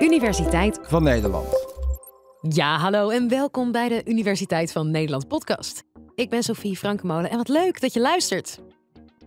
Universiteit van Nederland. Ja, hallo en welkom bij de Universiteit van Nederland podcast. Ik ben Sophie Frankenmolen en wat leuk dat je luistert.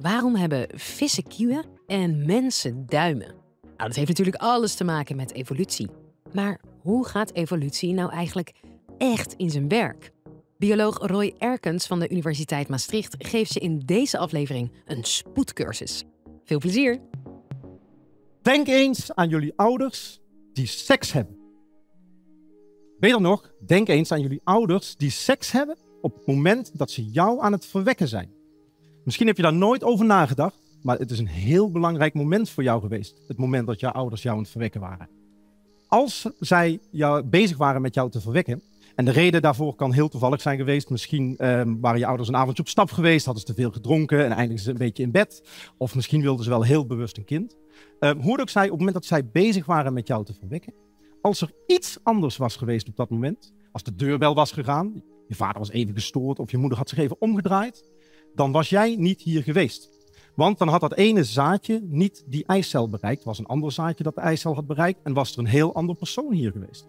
Waarom hebben vissen kieuwen en mensen duimen? Nou, dat heeft natuurlijk alles te maken met evolutie. Maar hoe gaat evolutie nou eigenlijk echt in zijn werk? Bioloog Roy Erkens van de Universiteit Maastricht geeft je in deze aflevering een spoedcursus. Veel plezier! Denk eens aan jullie ouders die seks hebben. Beter nog, denk eens aan jullie ouders die seks hebben op het moment dat ze jou aan het verwekken zijn. Misschien heb je daar nooit over nagedacht, maar het is een heel belangrijk moment voor jou geweest. Het moment dat jouw ouders jou aan het verwekken waren. Als zij jou bezig waren met jou te verwekken, en de reden daarvoor kan heel toevallig zijn geweest. Misschien ehm, waren je ouders een avondje op stap geweest, hadden ze te veel gedronken en eindigden ze een beetje in bed. Of misschien wilden ze wel heel bewust een kind uh, ehm, hoorde ik zij op het moment dat zij bezig waren met jou te verwekken. Als er iets anders was geweest op dat moment, als de deurbel was gegaan, je vader was even gestoord of je moeder had zich even omgedraaid, dan was jij niet hier geweest. Want dan had dat ene zaadje niet die eicel bereikt, was een ander zaadje dat de eicel had bereikt en was er een heel ander persoon hier geweest.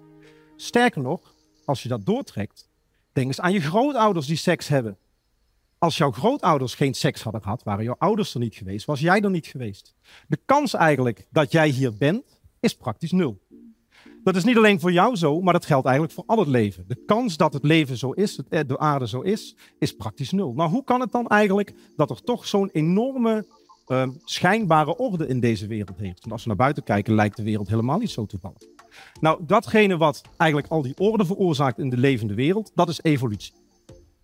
Sterker nog, als je dat doortrekt, denk eens aan je grootouders die seks hebben als jouw grootouders geen seks hadden gehad, waren jouw ouders er niet geweest, was jij er niet geweest. De kans eigenlijk dat jij hier bent, is praktisch nul. Dat is niet alleen voor jou zo, maar dat geldt eigenlijk voor al het leven. De kans dat het leven zo is, eh, de aarde zo is, is praktisch nul. Nou, hoe kan het dan eigenlijk dat er toch zo'n enorme ehm, schijnbare orde in deze wereld heeft? Want als we naar buiten kijken, lijkt de wereld helemaal niet zo toevallig. Nou, datgene wat eigenlijk al die orde veroorzaakt in de levende wereld, dat is evolutie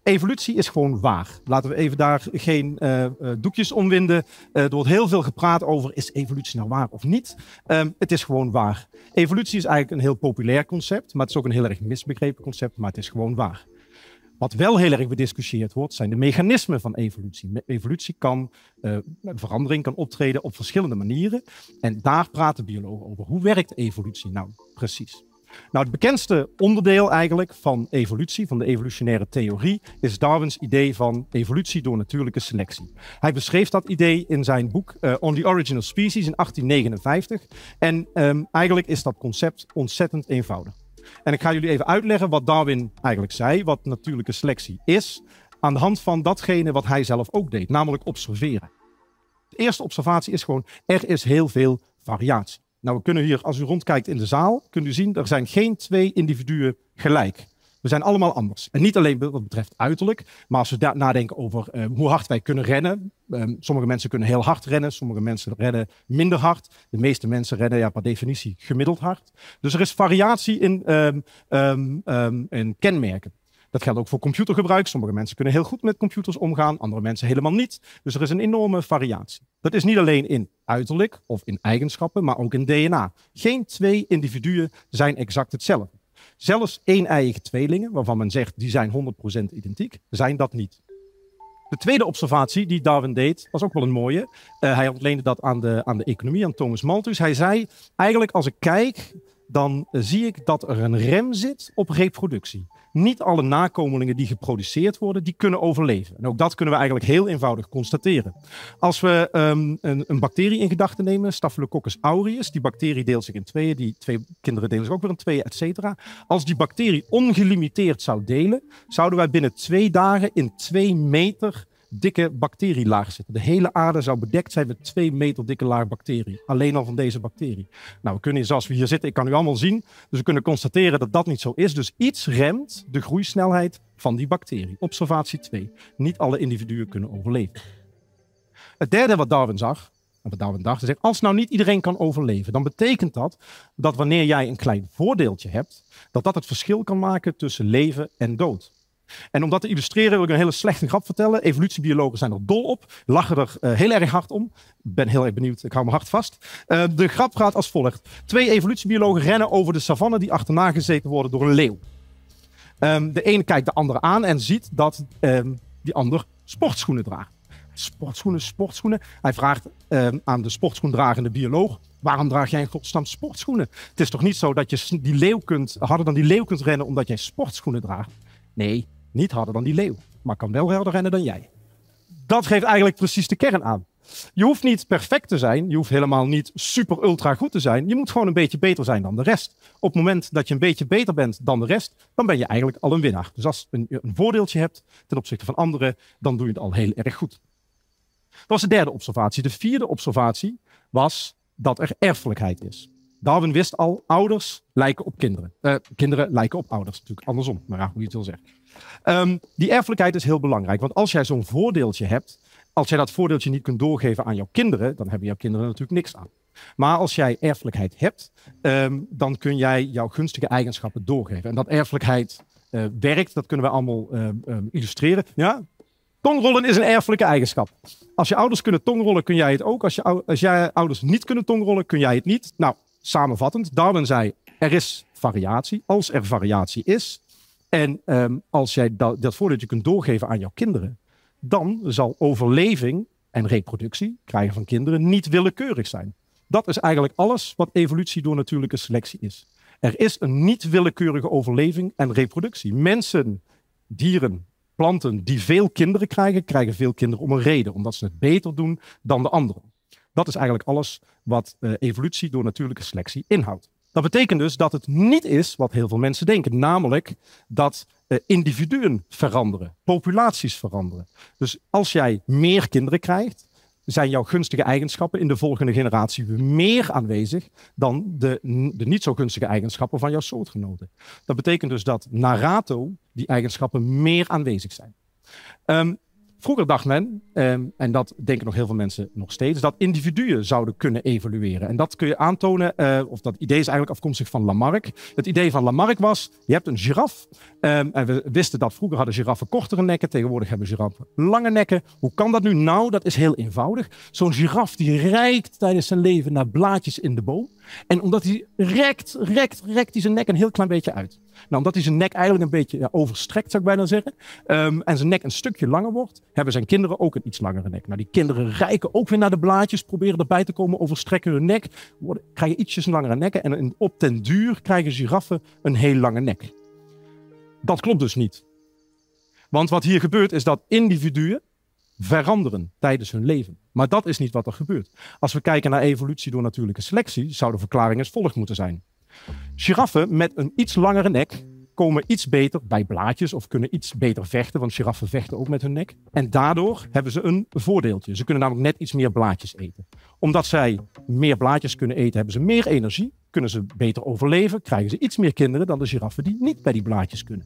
evolutie is gewoon waar. Laten we even daar geen eh, eh, doekjes omwinden. Uh, eh, er wordt heel veel gepraat over is evolutie nou waar of niet. Ehm, het is gewoon waar. Evolutie is eigenlijk een heel populair concept, maar het is ook een heel erg misbegrepen concept, maar het is gewoon waar. Wat wel heel erg bediscussieerd wordt, zijn de mechanismen van evolutie. Evolutie kan, verandering kan optreden op verschillende manieren. En daar praten biologen over. Hoe werkt evolutie nou precies? Nou, het bekendste onderdeel eigenlijk van evolutie, van de evolutionaire theorie, is Darwin's idee van evolutie door natuurlijke selectie. Hij beschreef dat idee in zijn boek eh, On the Origin of Species in 1859. En ehm, eigenlijk is dat concept ontzettend eenvoudig. En ik ga jullie even uitleggen wat Darwin eigenlijk zei, wat natuurlijke selectie is, aan de hand van datgene wat hij zelf ook deed, namelijk observeren. De eerste observatie is gewoon, er is heel veel variatie. Nou, we kunnen hier, als u rondkijkt in de zaal, kunt u zien, er zijn geen twee individuen gelijk. We zijn allemaal anders. En niet alleen wat betreft uiterlijk, maar als we nadenken over ehm, hoe hard wij kunnen rennen. Ehm, sommige mensen kunnen heel hard rennen, sommige mensen rennen minder hard. De meeste mensen rennen ja, per definitie gemiddeld hard. Dus er is variatie in, ehm, in kenmerken. Dat geldt ook voor computergebruik. Sommige mensen kunnen heel goed met computers omgaan, andere mensen helemaal niet. Dus er is een enorme variatie. Dat is niet alleen in uiterlijk of in eigenschappen, maar ook in DNA. Geen twee individuen zijn exact hetzelfde. Zelfs één eigen tweelingen, waarvan men zegt die zijn 100% identiek, zijn dat niet. De tweede observatie die Darwin deed, was ook wel een mooie. Eh, hij ontleende dat aan de, aan de economie, aan Thomas Malthus. Hij zei, eigenlijk als ik kijk dan eh, zie ik dat er een rem zit op reproductie. Niet alle nakomelingen die geproduceerd worden, die kunnen overleven. En ook dat kunnen we eigenlijk heel eenvoudig constateren. Als we ehm, een, een, bacterie in gedachten nemen, Staphylococcus aureus, die bacterie deelt zich in tweeën, die twee kinderen delen zich ook weer in tweeën, et cetera. Als die bacterie ongelimiteerd zou delen, zouden wij binnen twee dagen in twee meter dikke bacterielaag zitten. De hele aarde zou bedekt zijn met twee meter dikke laag bacterie. Alleen al van deze bacterie. Nou, we kunnen zoals we hier zitten, ik kan u allemaal zien. Dus we kunnen constateren dat dat niet zo is. Dus iets remt de groeisnelheid van die bacterie. Observatie 2. Niet alle individuen kunnen overleven. Het derde wat Darwin zag, en wat Darwin dacht, is als nou niet iedereen kan overleven, dan betekent dat dat wanneer jij een klein voordeeltje hebt, dat dat het verschil kan maken tussen leven en dood. En om dat te illustreren wil ik een hele slechte grap vertellen. Evolutiebiologen zijn er dol op, lachen er eh, heel erg hard om. Ben heel erg benieuwd, ik hou mijn hart vast. Eh, de grap gaat als volgt. Twee evolutiebiologen rennen over de savanne die achterna gezeten worden door een leeuw. Ehm, de ene kijkt de andere aan en ziet dat ehm, die ander sportschoenen draagt. Sportschoenen, sportschoenen. Hij vraagt ehm, aan de sportschoendragende bioloog: waarom draag jij in godsnaam sportschoenen? Het is toch niet zo dat je die leeuw kunt, harder dan die leeuw kunt rennen omdat jij sportschoenen draagt? Nee, niet harder dan die leeuw, maar kan wel helder rennen dan jij. Dat geeft eigenlijk precies de kern aan. Je hoeft niet perfect te zijn. Je hoeft helemaal niet super ultra goed te zijn. Je moet gewoon een beetje beter zijn dan de rest. Op het moment dat je een beetje beter bent dan de rest, dan ben je eigenlijk al een winnaar. Dus als je een, voordeeltje hebt ten opzichte van anderen, dan doe je het al heel erg goed. Dat was de derde observatie. De vierde observatie was dat er erfelijkheid is. Darwin wist al, ouders lijken op kinderen. Eh, kinderen lijken op ouders, natuurlijk andersom, maar ja, hoe je het wil zeggen. Ehm, die erfelijkheid is heel belangrijk. Want als jij zo'n voordeeltje hebt, als jij dat voordeeltje niet kunt doorgeven aan jouw kinderen, dan hebben jouw kinderen natuurlijk niks aan. Maar als jij erfelijkheid hebt, ehm, dan kun jij jouw gunstige eigenschappen doorgeven. En dat erfelijkheid eh, werkt, dat kunnen we allemaal ehm, illustreren. Ja? Tongrollen is een erfelijke eigenschap. Als je ouders kunnen tongrollen, kun jij het ook. Als, je, als jij ouders niet kunnen tongrollen, kun jij het niet. Nou, samenvattend, Darwin zei, er is variatie. Als er variatie is, en ehm, als jij dat, dat voordeeltje kunt doorgeven aan jouw kinderen, dan zal overleving en reproductie, krijgen van kinderen, niet willekeurig zijn. Dat is eigenlijk alles wat evolutie door natuurlijke selectie is. Er is een niet willekeurige overleving en reproductie. Mensen, dieren, planten die veel kinderen krijgen, krijgen veel kinderen om een reden, omdat ze het beter doen dan de anderen. Dat is eigenlijk alles wat eh, evolutie door natuurlijke selectie inhoudt. Dat betekent dus dat het niet is wat heel veel mensen denken, namelijk dat eh, individuen veranderen, populaties veranderen. Dus als jij meer kinderen krijgt, zijn jouw gunstige eigenschappen in de volgende generatie meer aanwezig dan de, de niet zo gunstige eigenschappen van jouw soortgenoten. Dat betekent dus dat narrato die eigenschappen meer aanwezig zijn. Ehm, Vroeger dacht men, ehm, en dat denken nog heel veel mensen nog steeds, dat individuen zouden kunnen evolueren. En dat kun je aantonen, eh, of dat idee is eigenlijk afkomstig van Lamarck. Het idee van Lamarck was, je hebt een giraf. Um, en we wisten dat vroeger hadden giraffen kortere nekken, tegenwoordig hebben giraffen lange nekken. Hoe kan dat nu? Nou, dat is heel eenvoudig. Zo'n giraf die rijkt tijdens zijn leven naar blaadjes in de boom. En omdat hij rekt, rekt, rekt hij zijn nek een heel klein beetje uit. Nou, omdat hij zijn nek eigenlijk een beetje ja, overstrekt, zou ik bijna zeggen. Ehm, en zijn nek een stukje langer wordt, hebben zijn kinderen ook een iets langere nek. Nou, die kinderen rijken ook weer naar de blaadjes, proberen erbij te komen, overstrekken hun nek. Worden, krijgen ietsjes langere nekken. En op ten duur krijgen giraffen een heel lange nek. Dat klopt dus niet. Want wat hier gebeurt is dat individuen veranderen tijdens hun leven. Maar dat is niet wat er gebeurt. Als we kijken naar evolutie door natuurlijke selectie, zou de verklaring als volgt moeten zijn. Giraffen met een iets langere nek komen iets beter bij blaadjes of kunnen iets beter vechten, want giraffen vechten ook met hun nek. En daardoor hebben ze een voordeeltje. Ze kunnen namelijk net iets meer blaadjes eten. Omdat zij meer blaadjes kunnen eten, hebben ze meer energie kunnen ze beter overleven, krijgen ze iets meer kinderen dan de giraffen die niet bij die blaadjes kunnen.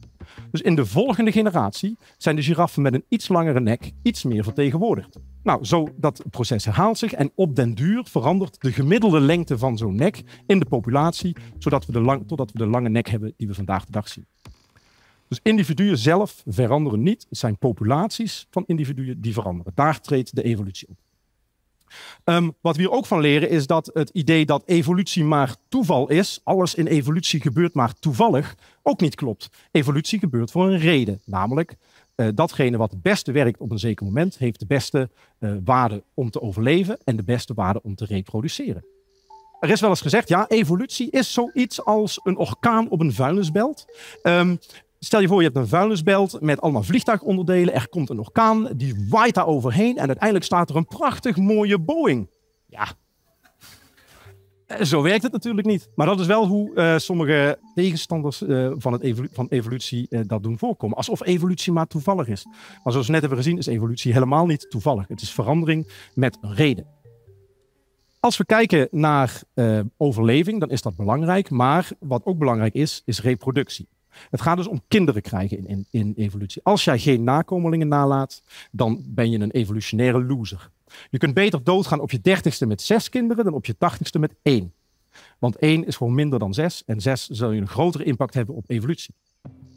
Dus in de volgende generatie zijn de giraffen met een iets langere nek iets meer vertegenwoordigd. Nou, zo dat proces herhaalt zich en op den duur verandert de gemiddelde lengte van zo'n nek in de populatie, zodat we de lang, totdat we de lange nek hebben die we vandaag de dag zien. Dus individuen zelf veranderen niet, het zijn populaties van individuen die veranderen. Daar treedt de evolutie op. Ehm, wat we hier ook van leren is dat het idee dat evolutie maar toeval is, alles in evolutie gebeurt maar toevallig, ook niet klopt. Evolutie gebeurt voor een reden, namelijk eh, datgene wat het beste werkt op een zeker moment, heeft de beste uh, waarde om te overleven en de beste waarde om te reproduceren. Er is wel eens gezegd, ja, evolutie is zoiets als een orkaan op een vuilnisbelt. Um, Stel je voor, je hebt een vuilnisbelt met allemaal vliegtuigonderdelen. Er komt een orkaan, die waait daar overheen. En uiteindelijk staat er een prachtig mooie Boeing. Ja, eh, zo werkt het natuurlijk niet. Maar dat is wel hoe eh, sommige tegenstanders eh, van, het van evolutie dat doen voorkomen. Alsof evolutie maar toevallig is. Maar zoals we net hebben gezien, is evolutie helemaal niet toevallig. Het is verandering met reden. Als we kijken naar overleving, dan is dat belangrijk. Maar wat ook belangrijk is, is reproductie. Het gaat dus om kinderen krijgen in, in, in evolutie. Als jij geen nakomelingen nalaat, dan ben je een evolutionaire loser. Je kunt beter doodgaan op je dertigste met zes kinderen dan op je tachtigste met één. Want één is gewoon minder dan zes en zes zal je een grotere impact hebben op evolutie.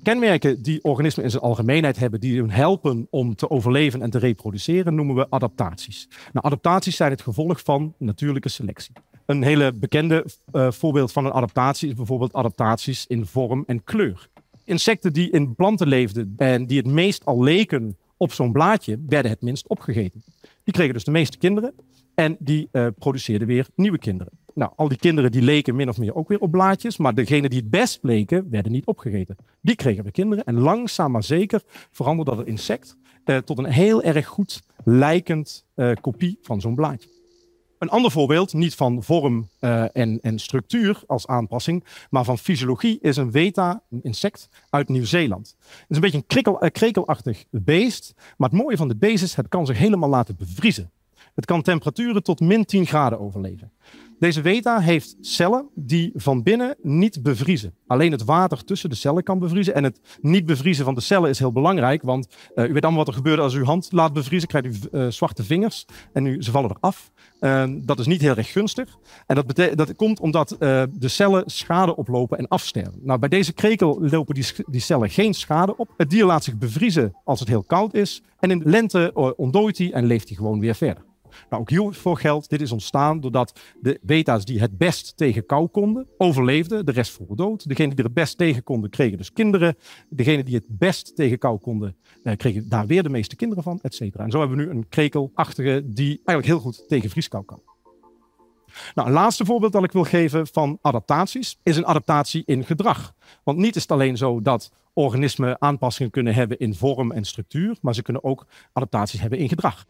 Kenmerken die organismen in zijn algemeenheid hebben, die hun helpen om te overleven en te reproduceren, noemen we adaptaties. Nou, adaptaties zijn het gevolg van natuurlijke selectie. Een hele bekende eh, voorbeeld van een adaptatie is bijvoorbeeld adaptaties in vorm en kleur. Insecten die in planten leefden en die het meest al leken op zo'n blaadje, werden het minst opgegeten. Die kregen dus de meeste kinderen en die eh, produceerden weer nieuwe kinderen. Nou, al die kinderen die leken min of meer ook weer op blaadjes, maar degenen die het best leken, werden niet opgegeten. Die kregen weer kinderen en langzaam maar zeker veranderde dat insect eh, tot een heel erg goed lijkend kopie van zo'n blaadje. Een ander voorbeeld, niet van vorm eh, en, en structuur als aanpassing, maar van fysiologie, is een weta, een insect uit Nieuw-Zeeland. Het is een beetje een krekel, eh, krekelachtig beest, maar het mooie van de beest is, het kan zich helemaal laten bevriezen. Het kan temperaturen tot min 10 graden overleven. Deze weta heeft cellen die van binnen niet bevriezen. Alleen het water tussen de cellen kan bevriezen. En het niet bevriezen van de cellen is heel belangrijk. Want eh, u weet allemaal wat er gebeurt als u uw hand laat bevriezen. Krijgt u uh, zwarte vingers en u, ze vallen eraf. Uh, ehm, dat is niet heel erg gunstig. En dat, dat komt omdat eh, de cellen schade oplopen en afsterven. Nou, bij deze krekel lopen die, die, cellen geen schade op. Het dier laat zich bevriezen als het heel koud is. En in de lente ontdooit hij en leeft hij gewoon weer verder. Nou, ook hiervoor geldt, dit is ontstaan doordat de beta's die het best tegen kou konden, overleefden, de rest vroegen dood. Degenen die er het best tegen konden, kregen dus kinderen. Degenen die het best tegen kou konden, eh, kregen daar weer de meeste kinderen van, et cetera. En zo hebben we nu een krekelachtige die eigenlijk heel goed tegen vrieskou kan. Nou, een laatste voorbeeld dat ik wil geven van adaptaties is een adaptatie in gedrag. Want niet is het alleen zo dat organismen aanpassingen kunnen hebben in vorm en structuur, maar ze kunnen ook adaptaties hebben in gedrag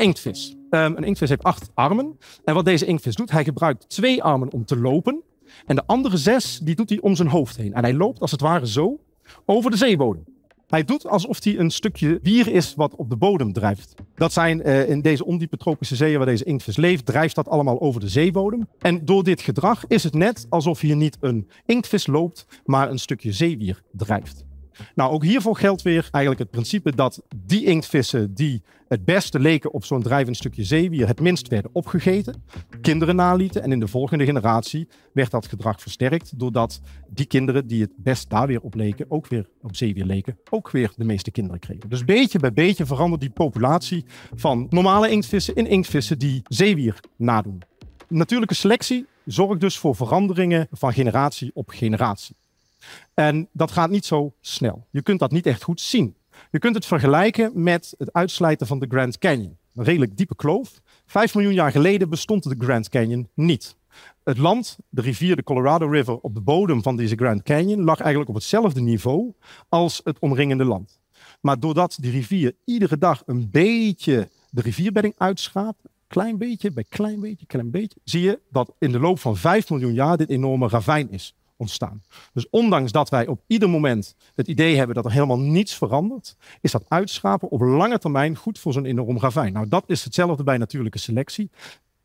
inktvis. Um, een inktvis heeft acht armen. En wat deze inktvis doet, hij gebruikt twee armen om te lopen. En de andere zes, die doet hij om zijn hoofd heen. En hij loopt als het ware zo over de zeebodem. Hij doet alsof hij een stukje wier is wat op de bodem drijft. Dat zijn eh, in deze ondiepe tropische zeeën waar deze inktvis leeft, drijft dat allemaal over de zeebodem. En door dit gedrag is het net alsof hier niet een inktvis loopt, maar een stukje zeewier drijft. Nou, ook hiervoor geldt weer eigenlijk het principe dat die inktvissen die het beste leken op zo'n drijvend stukje zeewier het minst werden opgegeten, kinderen nalieten. En in de volgende generatie werd dat gedrag versterkt doordat die kinderen die het best daar weer op leken, ook weer op zeewier leken, ook weer de meeste kinderen kregen. Dus beetje bij beetje verandert die populatie van normale inktvissen in inktvissen die zeewier nadoen. Natuurlijke selectie zorgt dus voor veranderingen van generatie op generatie. En dat gaat niet zo snel. Je kunt dat niet echt goed zien. Je kunt het vergelijken met het uitslijten van de Grand Canyon. Een redelijk diepe kloof. Vijf miljoen jaar geleden bestond de Grand Canyon niet. Het land, de rivier, de Colorado River, op de bodem van deze Grand Canyon lag eigenlijk op hetzelfde niveau als het omringende land. Maar doordat die rivier iedere dag een beetje de rivierbedding uitschaapt, klein beetje bij klein beetje, klein beetje, zie je dat in de loop van 5 miljoen jaar dit enorme ravijn is ontstaan. Dus ondanks dat wij op ieder moment het idee hebben dat er helemaal niets verandert, is dat uitschapen op lange termijn goed voor zo'n enorm ravijn. Nou, dat is hetzelfde bij natuurlijke selectie.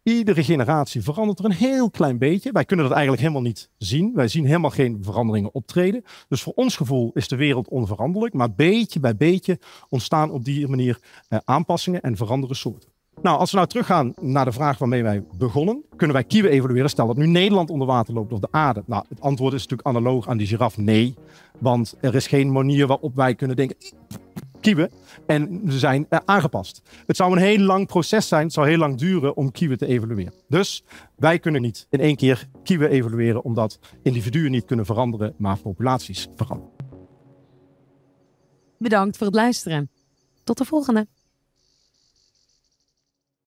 Iedere generatie verandert er een heel klein beetje. Wij kunnen dat eigenlijk helemaal niet zien. Wij zien helemaal geen veranderingen optreden. Dus voor ons gevoel is de wereld onveranderlijk. Maar beetje bij beetje ontstaan op die manier eh, aanpassingen en veranderen soorten. Nou, als we nou teruggaan naar de vraag waarmee wij begonnen, kunnen wij kieuwen evolueren. Stel dat nu Nederland onder water loopt of de aarde. Nou, het antwoord is natuurlijk analoog aan die giraf: nee. Want er is geen manier waarop wij kunnen denken. Kieuwen en ze zijn eh, aangepast. Het zou een heel lang proces zijn, het zou heel lang duren om kieuwen te evolueren. Dus wij kunnen niet in één keer kieuwen evolueren, omdat individuen niet kunnen veranderen, maar populaties veranderen. Bedankt voor het luisteren. Tot de volgende.